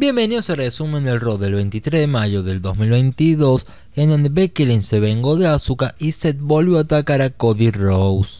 Bienvenidos al resumen del rol del 23 de mayo del 2022 en donde Becky Lynch se vengó de Azuka y Seth volvió a atacar a Cody Rose.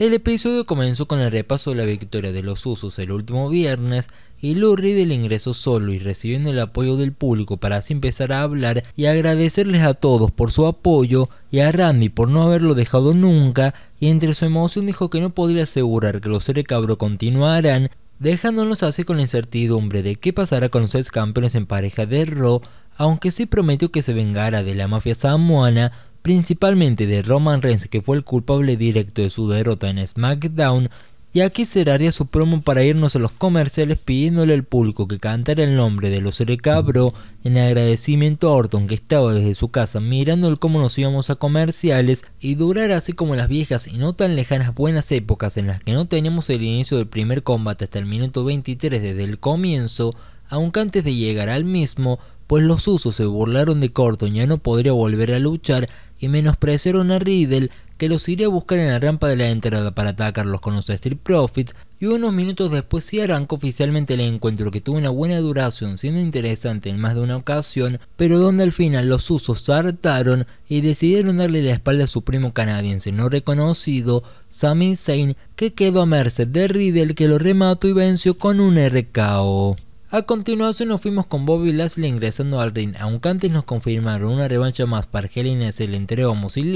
El episodio comenzó con el repaso de la victoria de los usos el último viernes y Lou del ingreso solo y recibiendo el apoyo del público para así empezar a hablar y agradecerles a todos por su apoyo y a Randy por no haberlo dejado nunca y entre su emoción dijo que no podría asegurar que los cabros continuarán dejándonos así con la incertidumbre de qué pasará con los ex campeones en pareja de Ro... aunque sí prometió que se vengara de la mafia samoana principalmente de Roman Reigns que fue el culpable directo de su derrota en SmackDown, y aquí cerraría su promo para irnos a los comerciales pidiéndole al público que cantara el nombre de los Recabro en agradecimiento a Orton que estaba desde su casa mirando el cómo nos íbamos a comerciales y durar así como las viejas y no tan lejanas buenas épocas en las que no teníamos el inicio del primer combate hasta el minuto 23 desde el comienzo, aunque antes de llegar al mismo, pues los usos se burlaron de Orton ya no podría volver a luchar y menospreciaron a Riddle, que los iría a buscar en la rampa de la entrada para atacarlos con los Street Profits, y unos minutos después se arrancó oficialmente el encuentro que tuvo una buena duración, siendo interesante en más de una ocasión, pero donde al final los usos se hartaron y decidieron darle la espalda a su primo canadiense no reconocido, Sami Zayn, que quedó a merced de Riddle que lo remató y venció con un RKO. A continuación nos fuimos con Bobby Lashley ingresando al ring, aunque antes nos confirmaron una revancha más para Helen el entre Omos y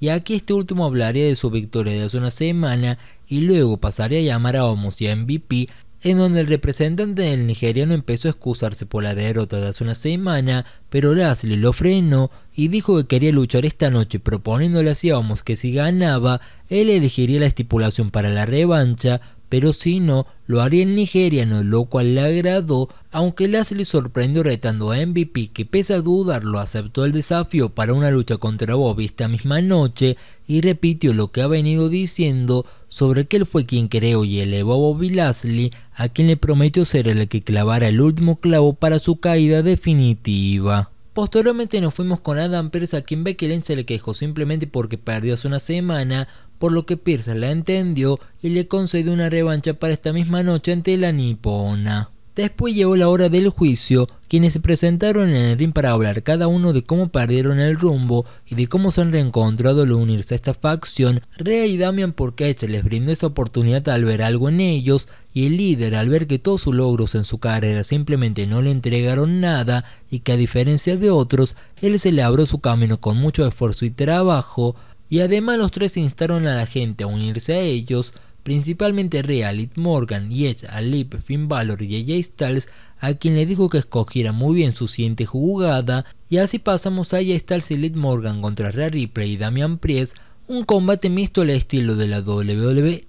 y aquí este último hablaría de su victoria de hace una semana y luego pasaría a llamar a Omos y a MVP, en donde el representante del nigeriano empezó a excusarse por la derrota de hace una semana, pero Lashley lo frenó y dijo que quería luchar esta noche, proponiéndole así a Omos que si ganaba, él elegiría la estipulación para la revancha, pero si no, lo haría Nigeria, no lo cual le agradó, aunque Lashley sorprendió retando a MVP, que pese a dudarlo aceptó el desafío para una lucha contra Bobby esta misma noche y repitió lo que ha venido diciendo sobre que él fue quien creó y elevó a Bobby Lashley, a quien le prometió ser el que clavara el último clavo para su caída definitiva. Posteriormente nos fuimos con Adam Pearce a quien Becky se le quejó simplemente porque perdió hace una semana por lo que Pearson la entendió y le concedió una revancha para esta misma noche ante la nipona. Después llegó la hora del juicio, quienes se presentaron en el ring para hablar cada uno de cómo perdieron el rumbo y de cómo se han reencontrado al unirse a esta facción. Rea y Damian porque se les brindó esa oportunidad al ver algo en ellos y el líder al ver que todos sus logros en su carrera simplemente no le entregaron nada y que a diferencia de otros, él se le abrió su camino con mucho esfuerzo y trabajo, y además los tres instaron a la gente a unirse a ellos, principalmente Realit Morgan Morgan, Edge, Alip, Finn Balor y AJ Styles, a quien le dijo que escogiera muy bien su siguiente jugada, y así pasamos a AJ Styles y Morgan contra Rhea Ripley y Damian Priest, un combate mixto al estilo de la WWE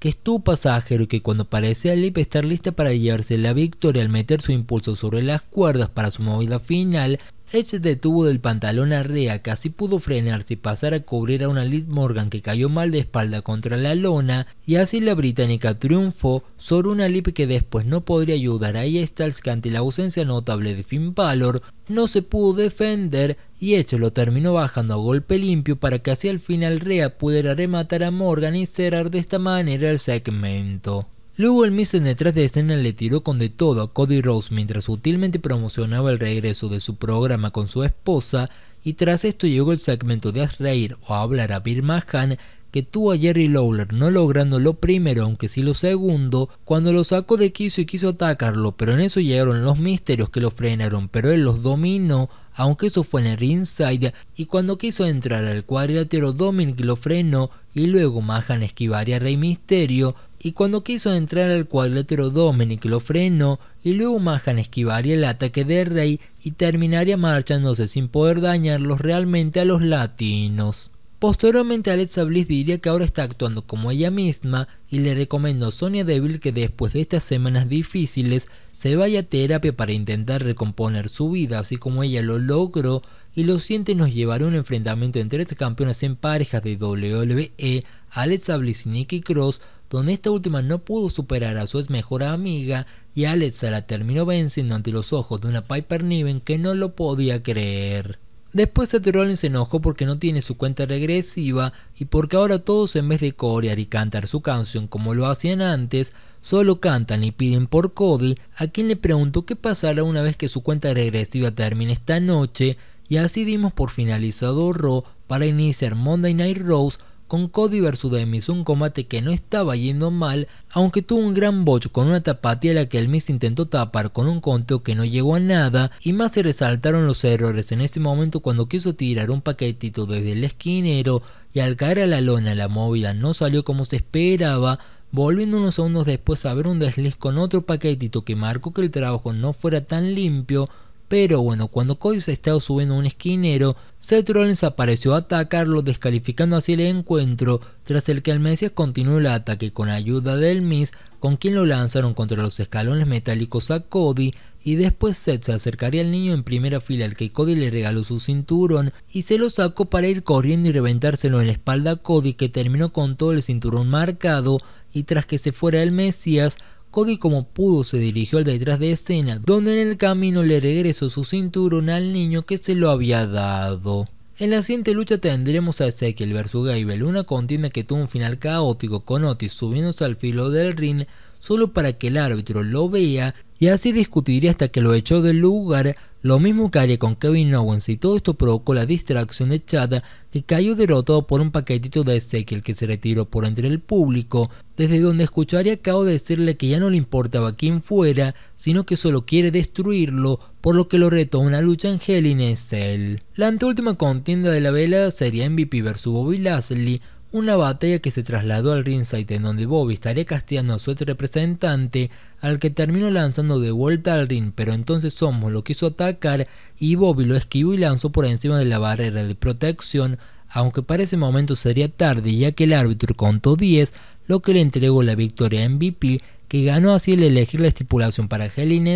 que tu pasajero y que cuando a Alip estar lista para llevarse la victoria al meter su impulso sobre las cuerdas para su movida final, Edge detuvo del pantalón a Rea, casi pudo frenarse y pasar a cubrir a una Lip Morgan que cayó mal de espalda contra la lona, y así la británica triunfó sobre una Lip que después no podría ayudar a ella que ante la ausencia notable de Finn Balor no se pudo defender y Edge lo terminó bajando a golpe limpio para que así el final Rea pudiera rematar a Morgan y cerrar de esta manera el segmento. Luego el Miz en detrás de escena le tiró con de todo a Cody Rose mientras sutilmente promocionaba el regreso de su programa con su esposa y tras esto llegó el segmento de Haz reír o hablar a Bill Mahan que tuvo a Jerry Lawler no logrando lo primero aunque sí lo segundo cuando lo sacó de quiso y quiso atacarlo pero en eso llegaron los misterios que lo frenaron pero él los dominó aunque eso fue en el ringside y cuando quiso entrar al cuadrilátero Dominic lo frenó y luego Mahan esquivaría a Rey Misterio y cuando quiso entrar al cuadrilátero Dominic lo frenó y luego Mahan esquivaría el ataque de Rey y terminaría marchándose sin poder dañarlos realmente a los latinos. Posteriormente Alexa Bliss diría que ahora está actuando como ella misma y le recomiendo a Sonia Devil que después de estas semanas difíciles se vaya a terapia para intentar recomponer su vida así como ella lo logró y lo siente nos llevará a un enfrentamiento entre tres campeonas en parejas de WWE, Alexa Bliss y Nikki Cross donde esta última no pudo superar a su ex mejor amiga y Alexa la terminó venciendo ante los ojos de una Piper Niven que no lo podía creer. Después Seth Rollins se enojó porque no tiene su cuenta regresiva y porque ahora todos en vez de corear y cantar su canción como lo hacían antes, solo cantan y piden por Cody, a quien le preguntó qué pasará una vez que su cuenta regresiva termine esta noche, y así dimos por finalizado Ro para iniciar Monday Night Rose con Cody versus Demis, un combate que no estaba yendo mal, aunque tuvo un gran botch con una tapatía a la que el Miz intentó tapar con un conteo que no llegó a nada y más se resaltaron los errores en ese momento cuando quiso tirar un paquetito desde el esquinero y al caer a la lona la movida no salió como se esperaba, volviendo unos segundos después a ver un desliz con otro paquetito que marcó que el trabajo no fuera tan limpio pero bueno, cuando Cody se estaba subiendo a un esquinero, Seth Rollins apareció a atacarlo, descalificando así el encuentro, tras el que el Mesías continuó el ataque con ayuda del Miss, con quien lo lanzaron contra los escalones metálicos a Cody, y después Seth se acercaría al niño en primera fila al que Cody le regaló su cinturón y se lo sacó para ir corriendo y reventárselo en la espalda a Cody que terminó con todo el cinturón marcado y tras que se fuera el Mesías, Cody como pudo se dirigió al detrás de escena, donde en el camino le regresó su cinturón al niño que se lo había dado. En la siguiente lucha tendremos a Ezekiel vs Gable, una contienda que tuvo un final caótico con Otis subiéndose al filo del ring solo para que el árbitro lo vea y así discutiría hasta que lo echó del lugar. Lo mismo que haría con Kevin Owens y todo esto provocó la distracción de Chad, que cayó derrotado por un paquetito de Ezekiel que se retiró por entre el público, desde donde escucharía a Kao decirle que ya no le importaba quién fuera, sino que solo quiere destruirlo, por lo que lo retó a una lucha en Hell in Cell. La anteúltima contienda de la vela sería MVP vs Bobby Lashley, una batalla que se trasladó al ringside en donde Bobby estaría castigando a su ex representante al que terminó lanzando de vuelta al ring pero entonces Somos lo quiso atacar y Bobby lo esquivó y lanzó por encima de la barrera de protección aunque para ese momento sería tarde ya que el árbitro contó 10 lo que le entregó la victoria a MVP que ganó así el elegir la estipulación para Helen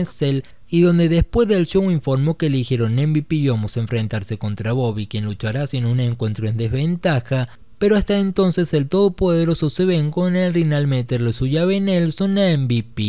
y donde después del show informó que eligieron MVP y Homos enfrentarse contra Bobby, quien luchará sin un encuentro en desventaja, pero hasta entonces el todopoderoso se ven con el rinal meterle su llave Nelson a MVP.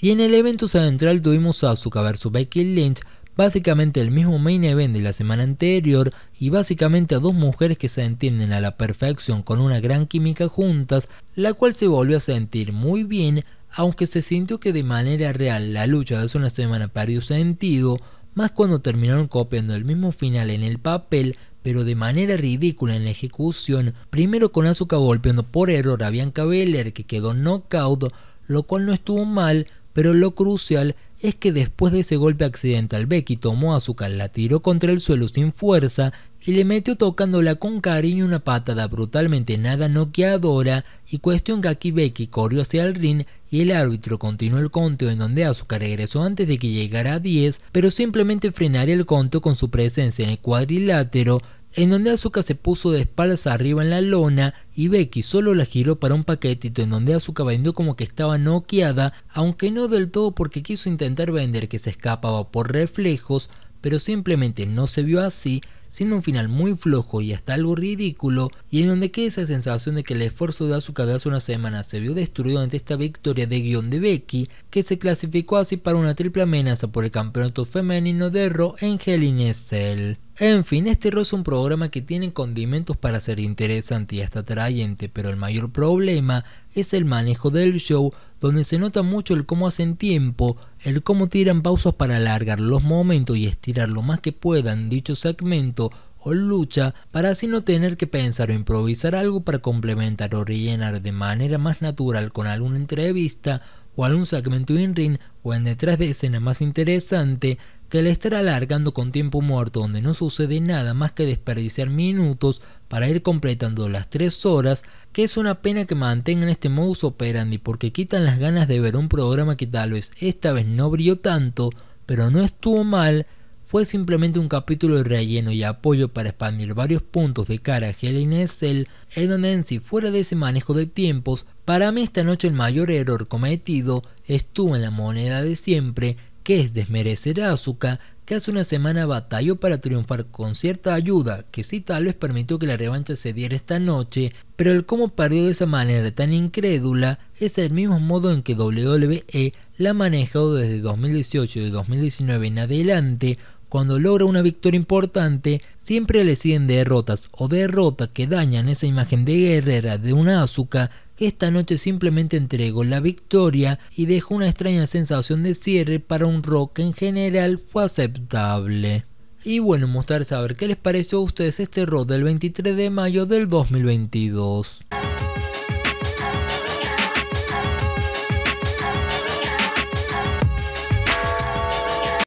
Y en el evento central tuvimos a Asuka vs Becky Lynch, básicamente el mismo main event de la semana anterior y básicamente a dos mujeres que se entienden a la perfección con una gran química juntas, la cual se volvió a sentir muy bien, aunque se sintió que de manera real la lucha de hace una semana perdió sentido, más cuando terminaron copiando el mismo final en el papel pero de manera ridícula en la ejecución, primero con Azuka golpeando por error a Bianca Belair que quedó knockout, lo cual no estuvo mal, pero lo crucial es que después de ese golpe accidental Becky tomó a la tiró contra el suelo sin fuerza y le metió tocándola con cariño una patada brutalmente nada noqueadora y cuestión que aquí Becky corrió hacia el ring y el árbitro continuó el conteo en donde Azuka regresó antes de que llegara a 10 pero simplemente frenaría el conteo con su presencia en el cuadrilátero en donde Azuka se puso de espaldas arriba en la lona y Becky solo la giró para un paquetito en donde Azuka vendió como que estaba noqueada, aunque no del todo porque quiso intentar vender que se escapaba por reflejos, pero simplemente no se vio así siendo un final muy flojo y hasta algo ridículo, y en donde queda esa sensación de que el esfuerzo de Azuka de hace una semana se vio destruido ante esta victoria de guión de Becky, que se clasificó así para una triple amenaza por el campeonato femenino de Ro en Hell in Cell. En fin, este ro es un programa que tiene condimentos para ser interesante y hasta atrayente, pero el mayor problema es el manejo del show, donde se nota mucho el cómo hacen tiempo, el cómo tiran pausas para alargar los momentos y estirar lo más que puedan dicho segmento o lucha para así no tener que pensar o improvisar algo para complementar o rellenar de manera más natural con alguna entrevista o algún segmento in ring o en detrás de escena más interesante que el estar alargando con tiempo muerto donde no sucede nada más que desperdiciar minutos para ir completando las 3 horas, que es una pena que mantengan este modus operandi porque quitan las ganas de ver un programa que tal vez esta vez no brilló tanto, pero no estuvo mal fue simplemente un capítulo de relleno y apoyo para expandir varios puntos de cara a Helen Essel, en donde si fuera de ese manejo de tiempos, para mí esta noche el mayor error cometido estuvo en la moneda de siempre, que es desmerecer a Asuka, que hace una semana batalló para triunfar con cierta ayuda, que si tal vez permitió que la revancha se diera esta noche, pero el cómo perdió de esa manera tan incrédula es el mismo modo en que WWE la ha manejado desde 2018 y 2019 en adelante, cuando logra una victoria importante, siempre le siguen derrotas o derrotas que dañan esa imagen de guerrera de una Azúcar. que esta noche simplemente entregó la victoria y dejó una extraña sensación de cierre para un rock que en general fue aceptable. Y bueno, mostrar saber qué les pareció a ustedes este rock del 23 de mayo del 2022.